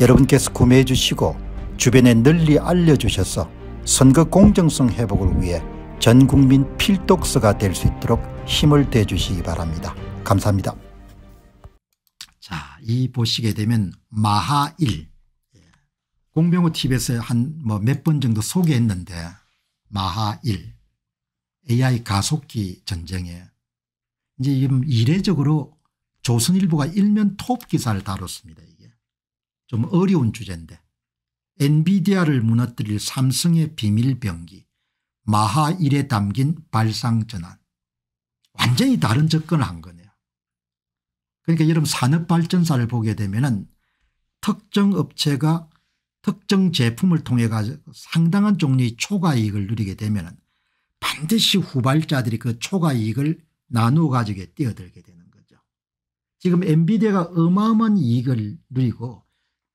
여러분께서 구매해 주시고 주변에 널리 알려주셔서 선거 공정성 회복을 위해 전국민 필독서가 될 수 있도록 힘을 대주시기 바랍니다. 감사합니다. 자, 이 보시게 되면 마하일 공병호 TV에서 한 뭐 몇 번 정도 소개했는데 마하일 AI 가속기 전쟁에 이제 이례적으로 조선일보가 일면 톱 기사를 다뤘습니다. 좀 어려운 주제인데 엔비디아를 무너뜨릴 삼성의 비밀병기 마하 1에 담긴 발상전환 완전히 다른 접근을 한 거네요. 그러니까 여러분 산업발전사를 보게 되면 은 특정 업체가 특정 제품을 통해 가지고 상당한 종류의 초과이익을 누리게 되면 반드시 후발자들이 그 초과이익을 나누어 가지고 뛰어들게 되는 거죠. 지금 엔비디아가 어마어마한 이익을 누리고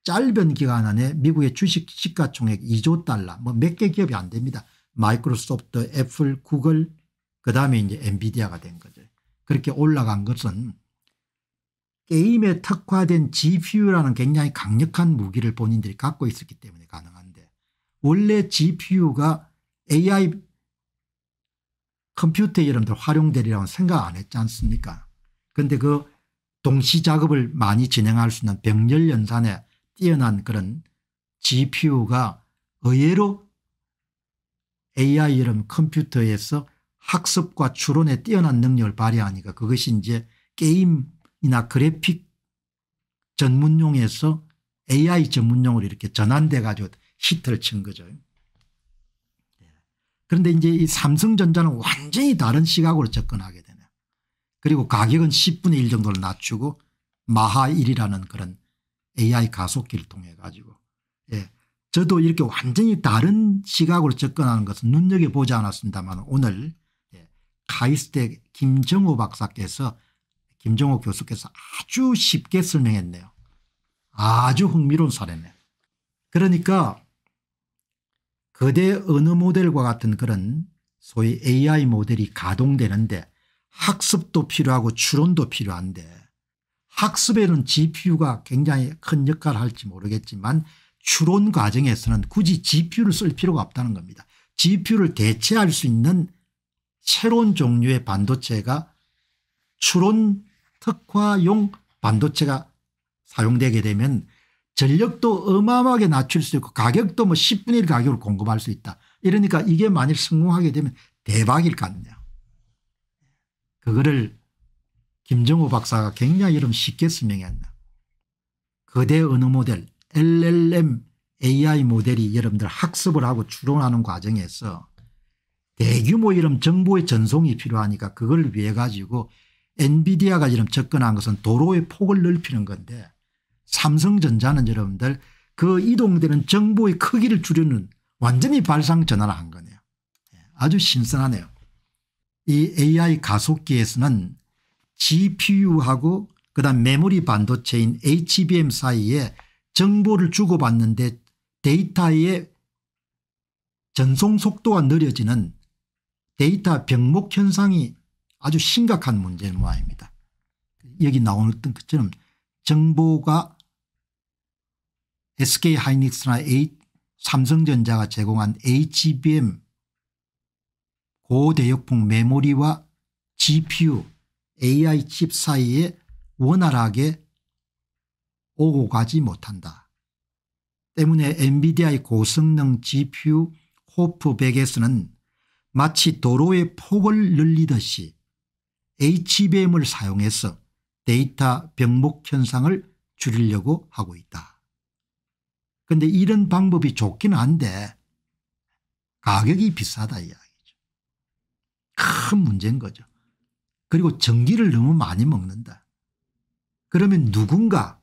짧은 기간 안에 미국의 주식 시가총액 2조 달러 뭐 몇 개 기업이 안 됩니다. 마이크로소프트 애플 구글 그다음에 이제 엔비디아가 된 거죠. 그렇게 올라간 것은 게임에 특화된 GPU라는 굉장히 강력한 무기를 본인들이 갖고 있었기 때문에 가능한데 원래 GPU가 AI 컴퓨터에 여러분들 활용되리라고 생각 안 했지 않습니까 그런데 그 동시 작업을 많이 진행할 수 있는 병렬 연산에 뛰어난 그런 GPU가 의외로 AI 이름 컴퓨터에서 학습과 추론에 뛰어난 능력을 발휘하니까 그것이 이제 게임이나 그래픽 전문용에서 AI 전문용으로 이렇게 전환돼 가지고 히트를 친 거죠. 예. 그런데 이제 이 삼성전자는 완전히 다른 시각으로 접근하게 되네요. 그리고 가격은 10분의 1 정도를 낮추고 마하 1이라는 그런 AI 가속기를 통해 가지고 예. 저도 이렇게 완전히 다른 시각으로 접근하는 것은 눈여겨보지 않았습니다만 오늘 예. 카이스트 김정호 박사께서 김정호 교수께서 아주 쉽게 설명했네요. 아주 흥미로운 사례네요. 그러니까 거대 언어 모델과 같은 그런 소위 AI 모델이 가동되는데 학습도 필요하고 추론도 필요한데 학습에는 GPU가 굉장히 큰 역할을 할지 모르겠지만 추론 과정에서는 굳이 GPU를 쓸 필요가 없다는 겁니다. GPU를 대체할 수 있는 새로운 종류의 반도체가 추론 특화용 반도체가 사용되게 되면 전력도 어마어마하게 낮출 수 있고 가격도 뭐 10분의 1 가격으로 공급할 수 있다. 이러니까 이게 만일 성공하게 되면 대박일 거 아니냐. 그거를 김정호 박사가 굉장히 이름 쉽게 설명했나. 거대 언어 모델 LLM AI 모델이 여러분들 학습을 하고 추론하는 과정에서 대규모 이름 정보의 전송이 필요하니까 그걸 위해 가지고 엔비디아가 이름 접근한 것은 도로의 폭을 넓히는 건데 삼성전자는 여러분들 그 이동되는 정보의 크기를 줄이는 완전히 발상전환을 한 거네요. 예, 아주 신선하네요. 이 AI 가속기에서는 GPU하고 그다음 메모리 반도체인 HBM 사이에 정보를 주고받는데 데이터의 전송 속도가 느려지는 데이터 병목 현상이 아주 심각한 문제인 모양입니다. 여기 나오는 것처럼 정보가 SK하이닉스나 삼성전자가 제공한 HBM 고대역폭 메모리와 GPU AI 칩 사이에 원활하게 오고 가지 못한다. 때문에 엔비디아의 고성능 GPU 호프 백에서는 마치 도로의 폭을 늘리듯이 HBM을 사용해서 데이터 병목 현상을 줄이려고 하고 있다. 그런데 이런 방법이 좋긴 한데 가격이 비싸다 이야기죠. 큰 문제인 거죠. 그리고 전기를 너무 많이 먹는다. 그러면 누군가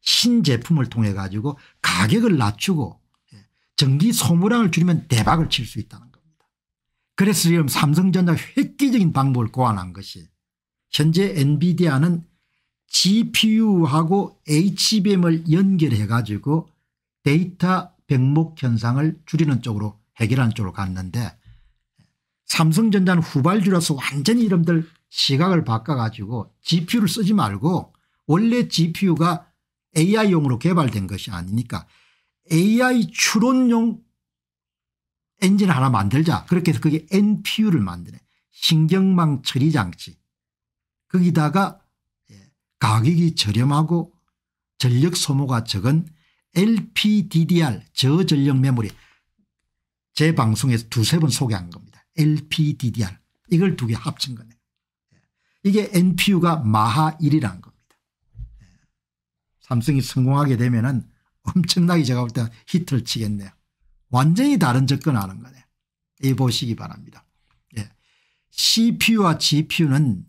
신제품을 통해 가지고 가격을 낮추고 예, 전기 소모량을 줄이면 대박을 칠 수 있다는 겁니다. 그래서 지금 삼성전자 획기적인 방법을 고안한 것이 현재 엔비디아는 GPU하고 HBM을 연결해 가지고 데이터 병목 현상을 줄이는 쪽으로 해결하는 쪽으로 갔는데 삼성전자는 후발주라서 완전히 이름들 시각을 바꿔가지고 GPU를 쓰지 말고 원래 GPU가 AI용으로 개발된 것이 아니니까 AI 추론용 엔진 하나 만들자. 그렇게 해서 그게 NPU를 만드네. 신경망 처리 장치. 거기다가 예, 가격이 저렴하고 전력 소모가 적은 LPDDR 저전력 메모리 제 방송에서 두세 번 소개한 겁니다. LPDDR 이걸 두 개 합친 거네 이게 NPU가 마하 1이라는 겁니다. 삼성이 성공하게 되면 은 엄청나게 제가 볼 때 히트를 치겠네요. 완전히 다른 접근하는 거네이 보시기 바랍니다. 예. CPU와 GPU는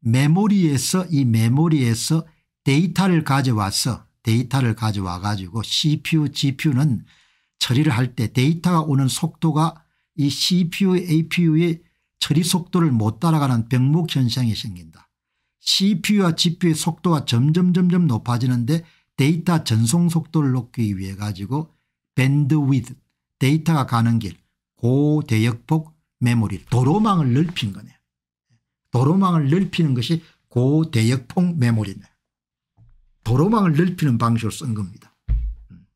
메모리에서 이 메모리에서 데이터를 가져와서 데이터를 가져와 가지고 CPU, GPU는 처리를 할 때 데이터가 오는 속도가 이 CPU, APU의 처리 속도를 못 따라가는 병목 현상이 생긴다. CPU와 GPU의 속도가 점점 점점 높아지는데 데이터 전송 속도를 높기 위해 가지고 밴드위드 데이터가 가는 길 고대역폭 메모리 도로망을 넓힌 거네. 도로망을 넓히는 것이 고대역폭 메모리네. 도로망을 넓히는 방식으로 쓴 겁니다. 음.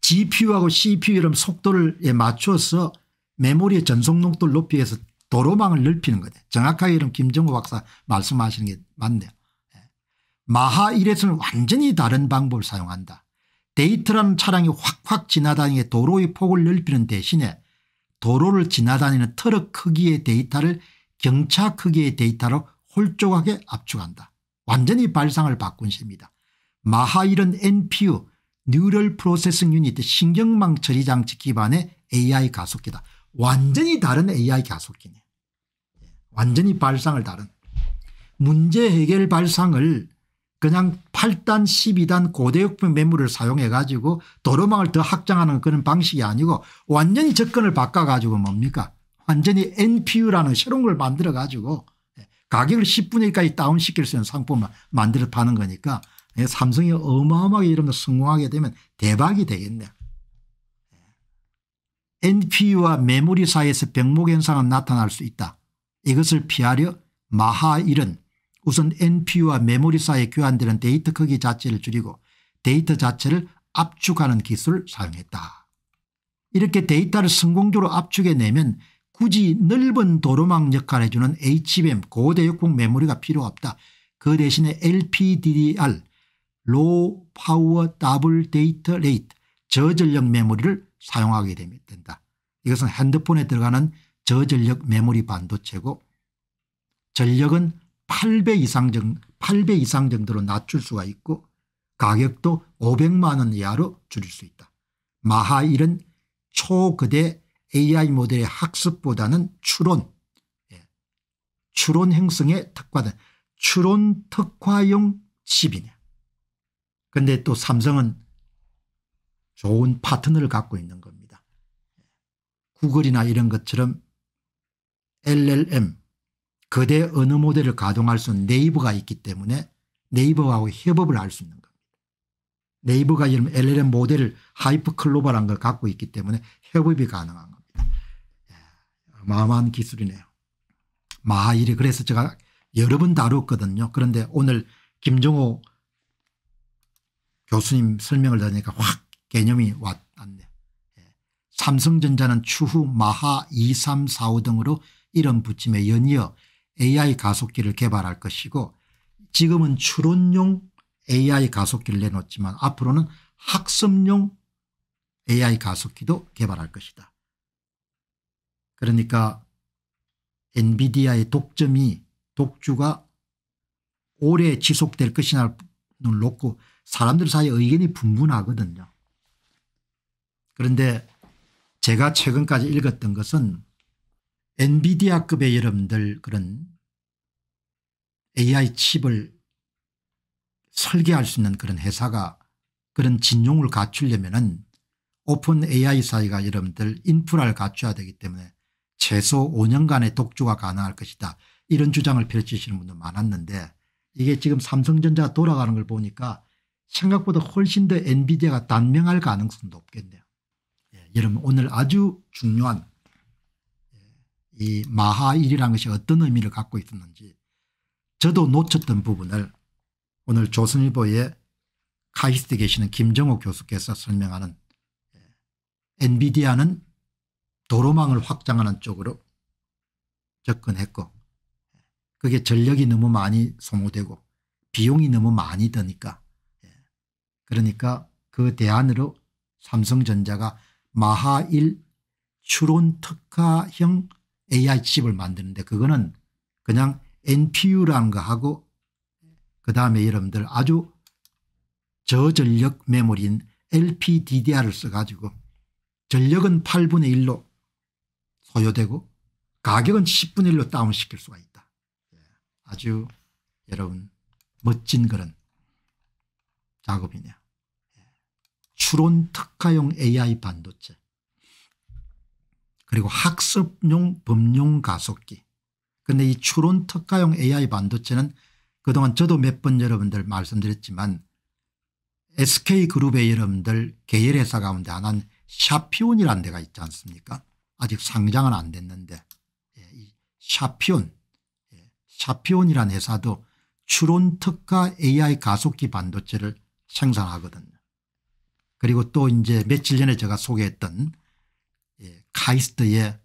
GPU하고 CPU 이름 속도를 맞춰서 메모리의 전속농도 높이 해서 도로망을 넓히는 거죠. 정확하게 이름 김정호 박사 말씀하시는 게 맞네요. 예. 마하 1에서는 완전히 다른 방법을 사용한다. 데이트라는 차량이 확확 지나다니게 도로의 폭을 넓히는 대신에 도로를 지나다니는 트럭 크기의 데이터를 경차 크기의 데이터로 홀쭉하게 압축한다. 완전히 발상을 바꾼 셈이다. 마하 1은 NPU 뉴럴 프로세싱 유닛 신경망 처리 장치 기반의 AI 가속기다. 완전히 다른 AI 가속기네. 완전히 발상을 다른. 문제 해결 발상을 그냥 8단 12단 고대역병 매물을 사용해 가지고 도로망을 더 확장하는 그런 방식이 아니고 완전히 접근을 바꿔 가지고 뭡니까 완전히 NPU라는 새로운 걸 만들어 가지고 예, 가격을 10분의 1까지 다운시킬 수 있는 상품을 만들어 파는 거니까 예, 삼성이 어마어마하게 이러면 성공하게 되면 대박이 되겠네요. NPU와 메모리 사이에서 병목현상은 나타날 수 있다. 이것을 피하려 마하 일은 우선 NPU와 메모리 사이에 교환되는 데이터 크기 자체를 줄이고 데이터 자체를 압축하는 기술을 사용했다. 이렇게 데이터를 성공적으로 압축해내면 굳이 넓은 도로망 역할을 해주는 HBM 고대 역공 메모리가 필요 없다. 그 대신에 LPDDR, Low Power Double Data Rate 저전력 메모리를 사용하게 된다. 이것은 핸드폰에 들어가는 저전력 메모리 반도체고 전력은 8배 이상, 정, 8배 이상 정도로 낮출 수가 있고 가격도 500만 원 이하로 줄일 수 있다. 마하 1은 초거대 AI 모델의 학습보다는 추론, 예, 추론 행성에 특화된 추론 특화용 칩이냐. 그런데 또 삼성은 좋은 파트너를 갖고 있는 겁니다. 구글이나 이런 것처럼 LLM 거대 언어 모델을 가동할 수 있는 네이버가 있기 때문에 네이버하고 협업을 할 수 있는 겁니다. 네이버가 이런 LLM 모델을 하이퍼 클로바란 걸 갖고 있기 때문에 협업이 가능한 겁니다. 예, 마마한 기술이네요. 마일이 그래서 제가 여러 번 다뤘거든요. 그런데 오늘 김정호 교수님 설명을 들으니까 확 개념이 왔네. 예. 삼성전자는 추후 마하 2345 등으로 이름 붙임에 연이어 AI 가속기를 개발할 것이고 지금은 추론용 AI 가속기를 내놓지만 앞으로는 학습용 AI 가속기도 개발할 것이다. 그러니까 엔비디아의 독점이 독주가 오래 지속될 것이냐를 놓고 사람들 사이에 의견이 분분하거든요. 그런데 제가 최근까지 읽었던 것은 엔비디아급의 여러분들 그런 AI 칩을 설계할 수 있는 그런 회사가 그런 진용을 갖추려면 은 오픈 AI 사이가 여러분들 인프라를 갖춰야 되기 때문에 최소 5년간의 독주가 가능할 것이다. 이런 주장을 펼치시는 분도 많았는데 이게 지금 삼성전자 돌아가는 걸 보니까 생각보다 훨씬 더 엔비디아가 단명할 가능성도없겠네요 여러분 오늘 아주 중요한 예, 이 마하일이라는 것이 어떤 의미를 갖고 있었는지 저도 놓쳤던 부분을 오늘 조선일보에 카이스트에 계시는 김정호 교수께서 설명하는 예, 엔비디아는 도로망을 확장하는 쪽으로 접근했고 그게 전력이 너무 많이 소모되고 비용이 너무 많이 드니까 예, 그러니까 그 대안으로 삼성전자가 마하일 추론 특화형 AI 칩을 만드는데 그거는 그냥 NPU라는 거하고 그 다음에 여러분들 아주 저전력 메모리인 LPDDR을 써가지고 전력은 8분의 1로 소요되고 가격은 10분의 1로 다운시킬 수가 있다. 예, 아주 여러분 멋진 그런 작업이네요. 추론 특화용 AI 반도체 그리고 학습용 범용 가속기 근데 이 추론 특화용 AI 반도체는 그동안 저도 몇 번 여러분들 말씀드렸지만 SK그룹의 여러분들 계열회사 가운데 하나는 샤피온이라는 데가 있지 않습니까 아직 상장은 안 됐는데 예, 샤피온 예, 샤피온이라는 회사도 추론 특화 AI 가속기 반도체를 생산하거든요. 그리고 또 이제 며칠 전에 제가 소개했던 예, 카이스트의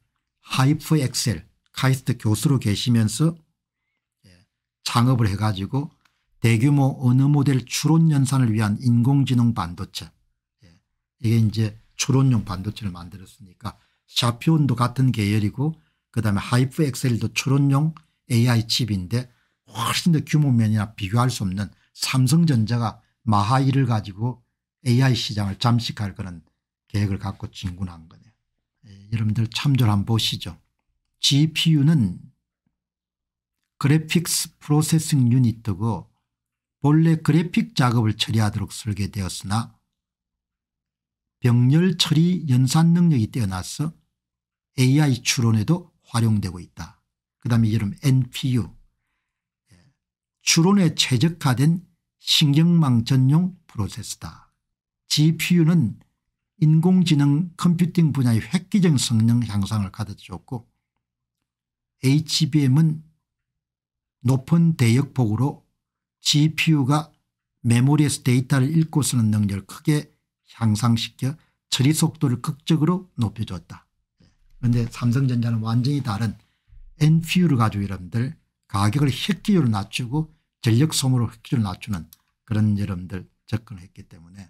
하이프 엑셀 카이스트 교수로 계시면서 예, 창업을 해가지고 대규모 언어 모델 추론 연산을 위한 인공지능 반도체 예, 이게 이제 추론용 반도체를 만들었으니까 샤피온도 같은 계열이고 그다음에 하이프 엑셀도 추론용 AI 칩인데 훨씬 더 규모면이나 비교할 수 없는 삼성전자가 마하이를 가지고 AI 시장을 잠식할 그런 계획을 갖고 진군한 거네요. 예, 여러분들 참조를 한번 보시죠. GPU는 그래픽스 프로세싱 유닛이고 본래 그래픽 작업을 처리하도록 설계되었으나 병렬 처리 연산 능력이 뛰어나서 AI 추론에도 활용되고 있다. 그 다음에 여름 NPU 예, 추론에 최적화된 신경망 전용 프로세스다. GPU는 인공지능 컴퓨팅 분야의 획기적 성능 향상을 가득 줬고 HBM은 높은 대역폭으로 GPU가 메모리에서 데이터를 읽고 쓰는 능력을 크게 향상시켜 처리 속도를 극적으로 높여줬다. 그런데 삼성전자는 완전히 다른 NPU를 가지고 여러분들 가격을 획기적으로 낮추고 전력 소모를 획기적으로 낮추는 그런 여러분들 접근을 했기 때문에